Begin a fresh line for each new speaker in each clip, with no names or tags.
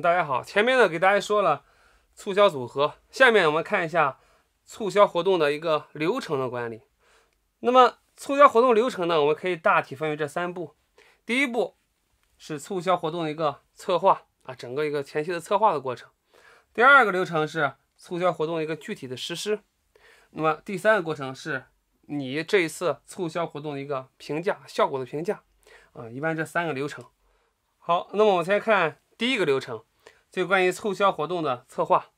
大家好，前面呢给大家说了促销组合，下面我们看一下促销活动的一个流程的管理。那么促销活动流程呢，我们可以大体分为这三步：第一步是促销活动的一个策划啊，整个一个前期的策划的过程；第二个流程是促销活动一个具体的实施；那么第三个过程是你这一次促销活动的一个评价效果的评价啊，一般这三个流程。好，那么我们先看。第一个流程就关于促销活动的策划。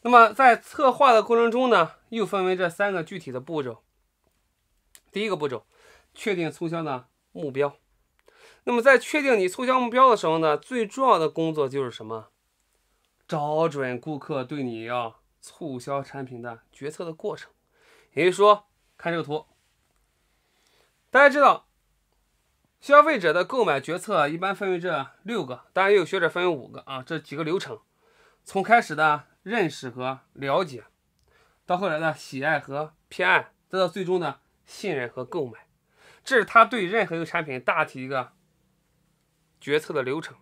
那么在策划的过程中呢，又分为这三个具体的步骤。第一个步骤，确定促销的目标。那么在确定你促销目标的时候呢，最重要的工作就是什么？找准顾客对你要促销产品的决策的过程。也就是说，看这个图，大家知道。消费者的购买决策一般分为这六个，当然也有学者分为五个啊。这几个流程，从开始的认识和了解，到后来的喜爱和偏爱，再到最终的信任和购买，这是他对任何一个产品大体一个决策的流程。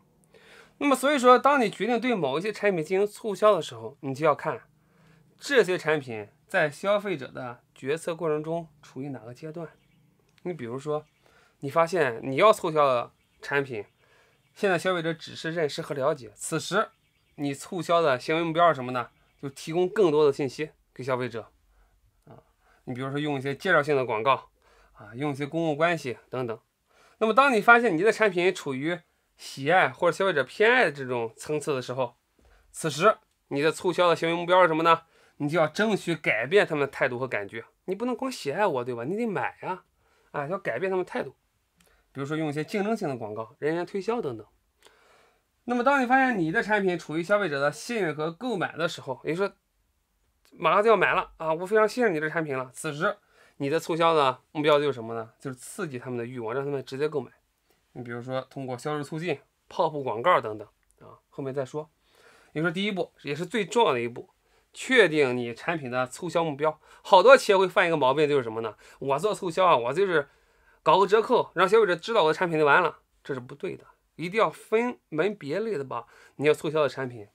那么，所以说，当你决定对某一些产品进行促销的时候，你就要看这些产品在消费者的决策过程中处于哪个阶段。你比如说。你发现你要促销的产品，现在消费者只是认识和了解。此时，你促销的行为目标是什么呢？就提供更多的信息给消费者啊。你比如说用一些介绍性的广告啊，用一些公共关系等等。那么当你发现你的产品处于喜爱或者消费者偏爱这种层次的时候，此时你的促销的行为目标是什么呢？你就要争取改变他们的态度和感觉。你不能光喜爱我对吧？你得买呀，啊，要改变他们态度。比如说用一些竞争性的广告、人员推销等等。那么，当你发现你的产品处于消费者的信任和购买的时候，就是说马上就要买了啊，我非常信任你的产品了。此时，你的促销呢目标就是什么呢？就是刺激他们的欲望，让他们直接购买。你比如说通过销售促进、泡芙广告等等啊，后面再说。你说第一步也是最重要的一步，确定你产品的促销目标。好多企业会犯一个毛病，就是什么呢？我做促销啊，我就是。搞个折扣，让消费者知道我的产品就完了，这是不对的。一定要分门别类的吧？你要促销的产品，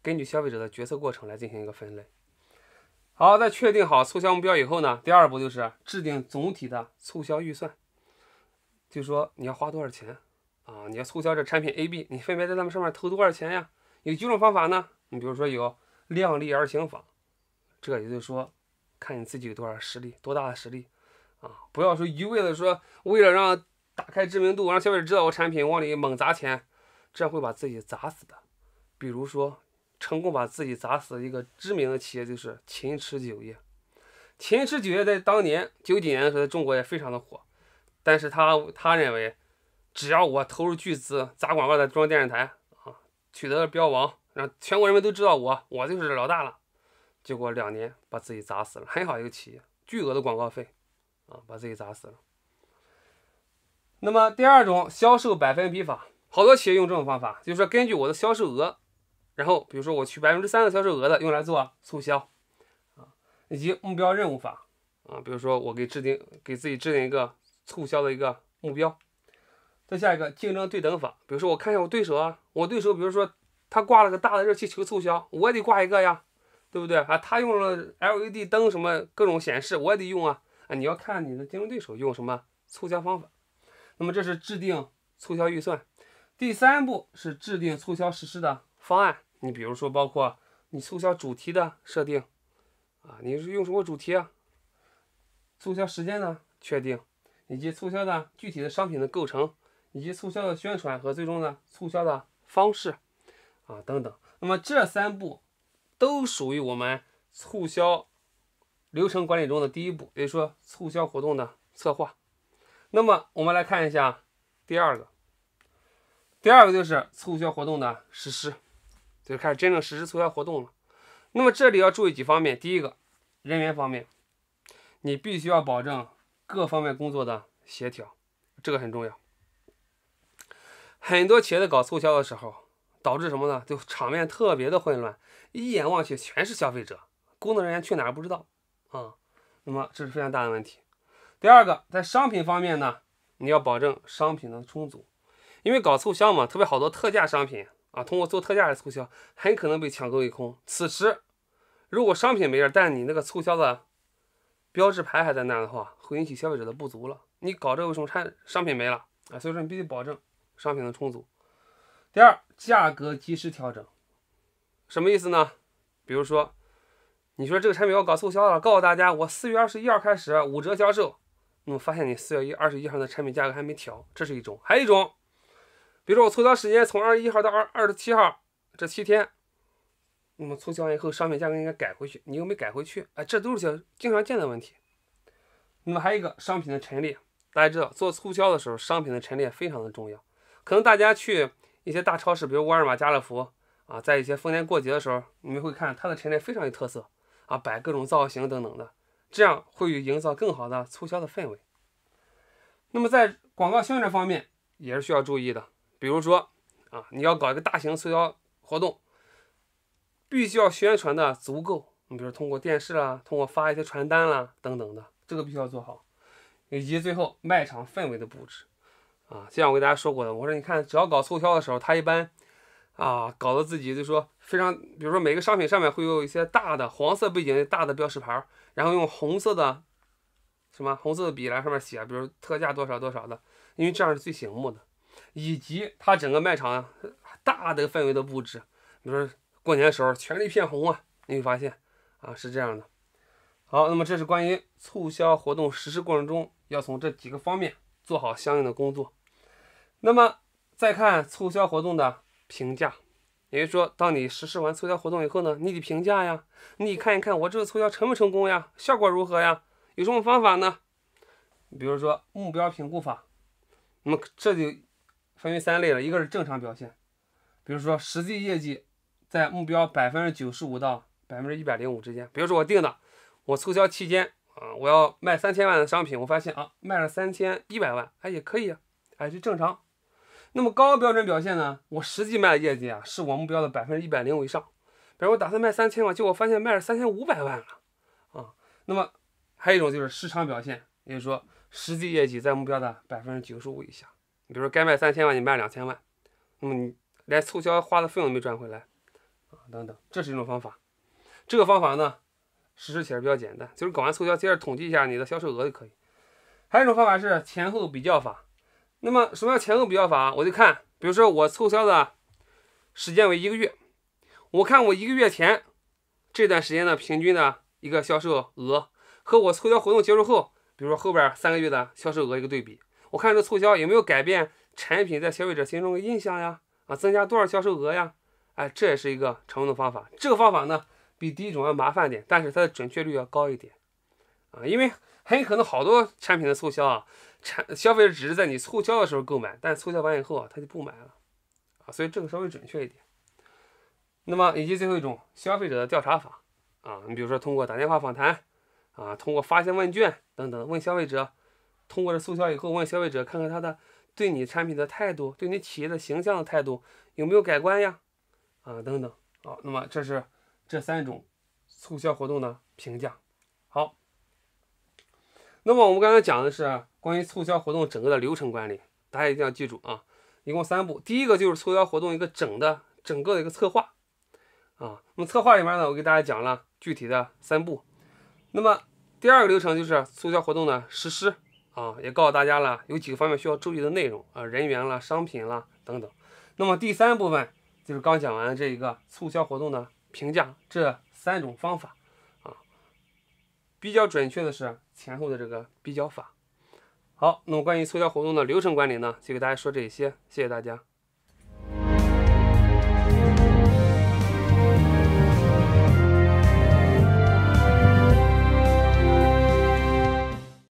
根据消费者的决策过程来进行一个分类。好，在确定好促销目标以后呢，第二步就是制定总体的促销预算，就说你要花多少钱啊？你要促销这产品 A、B，你分别在他们上面投多少钱呀？有几种方法呢？你比如说有量力而行法，这也就是说，看你自己有多少实力，多大的实力。啊，不要说一味的说为了让打开知名度，让消费者知道我产品，往里猛砸钱，这会把自己砸死的。比如说，成功把自己砸死的一个知名的企业就是秦池酒业。秦池酒业在当年九几年的时候，在中国也非常的火，但是他他认为，只要我投入巨资砸广告在中央电视台啊，取得了标王，让全国人民都知道我，我就是老大了。结果两年把自己砸死了，很好一个企业，巨额的广告费。啊，把自己砸死了。那么第二种销售百分比法，好多企业用这种方法，就是说根据我的销售额，然后比如说我取百分之三的销售额的用来做促销啊，以及目标任务法啊，比如说我给制定给自己制定一个促销的一个目标。再下一个竞争对等法，比如说我看一下我对手啊，我对手比如说他挂了个大的热气球促销，我也得挂一个呀，对不对啊？他用了 LED 灯什么各种显示，我也得用啊。啊，你要看你的竞争对手用什么促销方法，那么这是制定促销预算。第三步是制定促销实施的方案。你比如说，包括你促销主题的设定，啊，你是用什么主题啊？促销时间呢？确定，以及促销的具体的商品的构成，以及促销的宣传和最终的促销的方式，啊，等等。那么这三步都属于我们促销。流程管理中的第一步，也就说促销活动的策划。那么我们来看一下第二个，第二个就是促销活动的实施，就开始真正实施促销活动了。那么这里要注意几方面，第一个人员方面，你必须要保证各方面工作的协调，这个很重要。很多企业在搞促销的时候，导致什么呢？就场面特别的混乱，一眼望去全是消费者，工作人员去哪儿不知道。啊，那么这是非常大的问题。第二个，在商品方面呢，你要保证商品的充足，因为搞促销嘛，特别好多特价商品啊，通过做特价来促销，很可能被抢购一空。此时，如果商品没了，但你那个促销的标志牌还在那的话，会引起消费者的不足了。你搞这个什么产商品没了啊，所以说你必须保证商品的充足。第二，价格及时调整，什么意思呢？比如说。你说这个产品要搞促销了，告诉大家我四月二十一号开始五折销售。那么发现你四月一二十一号的产品价格还没调，这是一种；还有一种，比如说我促销时间从二十一号到二二十七号这七天，那么促销完以后商品价格应该改回去，你又没改回去，哎，这都是些经常见的问题。那么还有一个商品的陈列，大家知道做促销的时候商品的陈列非常的重要。可能大家去一些大超市，比如沃尔玛、家乐福啊，在一些逢年过节的时候，你们会看它的陈列非常有特色。啊，摆各种造型等等的，这样会有营造更好的促销的氛围。那么在广告宣传方面也是需要注意的，比如说啊，你要搞一个大型促销活动，必须要宣传的足够。你比如通过电视啦，通过发一些传单啦等等的，这个必须要做好。以及最后卖场氛围的布置啊，这样我给大家说过的，我说你看，只要搞促销的时候，他一般。啊，搞得自己就说非常，比如说每个商品上面会有一些大的黄色背景、大的标识牌，然后用红色的什么红色的笔来上面写，比如特价多少多少的，因为这样是最醒目的，以及它整个卖场大的氛围的布置，比如说过年的时候全力片红啊，你会发现啊是这样的。好，那么这是关于促销活动实施过程中要从这几个方面做好相应的工作。那么再看促销活动的。评价，也就是说，当你实施完促销活动以后呢，你得评价呀，你看一看我这个促销成不成功呀，效果如何呀？有什么方法呢？比如说目标评估法，那么这就分为三类了，一个是正常表现，比如说实际业绩在目标百分之九十五到百分之一百零五之间。比如说我定的，我促销期间啊，我要卖三千万的商品，我发现啊，卖了三千一百万，哎，也可以啊，哎，就正常。那么高标准表现呢？我实际卖的业绩啊，是我目标的百分之一百零以上。比如我打算卖三千万，结果发现卖了三千五百万了，啊。那么还有一种就是市场表现，也就是说实际业绩在目标的百分之九十五以下。你比如说该卖三千万，你卖两千万，那么你连促销花的费用都没赚回来，啊等等。这是一种方法，这个方法呢实施起来比较简单，就是搞完促销，接着统计一下你的销售额就可以。还有一种方法是前后比较法。那么什么叫前后比较法？我就看，比如说我促销的时间为一个月，我看我一个月前这段时间的平均的一个销售额，和我促销活动结束后，比如说后边三个月的销售额一个对比，我看这促销有没有改变产品在消费者心中的印象呀？啊，增加多少销售额呀？哎，这也是一个常用的方法。这个方法呢，比第一种要麻烦点，但是它的准确率要高一点啊，因为很可能好多产品的促销啊。产消费者只是在你促销的时候购买，但促销完以后啊，他就不买了，啊，所以这个稍微准确一点。那么以及最后一种消费者的调查法啊，你比如说通过打电话访谈啊，通过发些问卷等等问消费者，通过这促销以后问消费者，看看他的对你产品的态度，对你企业的形象的态度有没有改观呀，啊等等。好，那么这是这三种促销活动的评价。好。那么我们刚才讲的是关于促销活动整个的流程管理，大家一定要记住啊，一共三步。第一个就是促销活动一个整的整个的一个策划啊，那么策划里面呢，我给大家讲了具体的三步。那么第二个流程就是促销活动的实施啊，也告诉大家了有几个方面需要注意的内容啊，人员啦、商品啦等等。那么第三部分就是刚讲完这一个促销活动的评价，这三种方法。比较准确的是前后的这个比较法。好，那么关于促销活动的流程管理呢，就给大家说这些。谢谢大家。